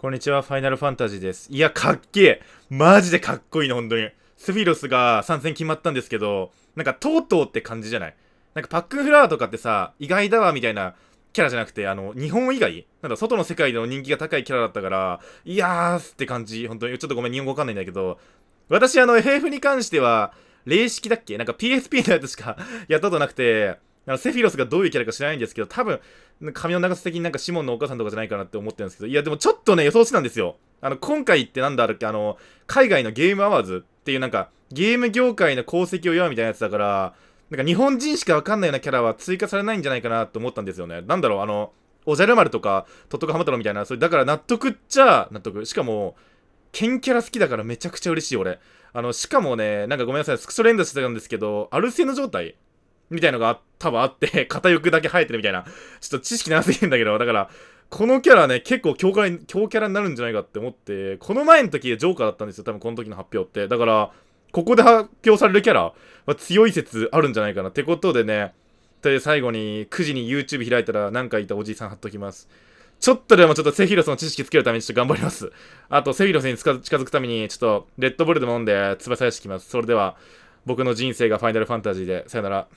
こんにちは、ファイナルファンタジーです。いや、かっけえマジでかっこいいの、本当に。スフィロスが参戦決まったんですけど、なんか、とうとうって感じじゃないなんか、パックンフラワーとかってさ、意外だわ、みたいなキャラじゃなくて、あの、日本以外なんだ、外の世界での人気が高いキャラだったから、いやーすって感じ。本当に、ちょっとごめん、日本語わかんないんだけど、私、あの、FF に関しては、霊式だっけなんか PSP のやつしか やったことなくて、なんかセフィロスがどういうキャラか知らないんですけど、多分、髪の長さ的になんかシモンのお母さんとかじゃないかなって思ってるんですけど、いやでもちょっとね、予想してたんですよ。あの、今回ってなんだろうっけ、あの、海外のゲームアワーズっていうなんか、ゲーム業界の功績を祝うみたいなやつだから、なんか日本人しかわかんないようなキャラは追加されないんじゃないかなと思ったんですよね。なんだろう、あの、おじゃる丸とか、トットカハマトロみたいな、それだから納得っちゃ納得。しかも、ケンキャラ好きだからめちゃくちゃ嬉しい俺。あの、しかもね、なんかごめんなさい、スクショ連打してたんですけど、アルセーヌ状態みたいのが多分あって、片翼だけ生えてるみたいな。ちょっと知識なすぎるんだけど、だから、このキャラね、結構強キ強キャラになるんじゃないかって思って、この前の時ジョーカーだったんですよ、多分この時の発表って。だから、ここで発表されるキャラは強い説あるんじゃないかな。ってことでね、で最後に9時に YouTube 開いたら何かいたおじいさん貼っときます。ちょっとでもちょっとセフィロスの知識つけるためにちょっと頑張ります。あと、セフィロスに近づくために、ちょっと、レッドブルでも飲んで、翼返してきます。それでは、僕の人生がファイナルファンタジーで、さよなら。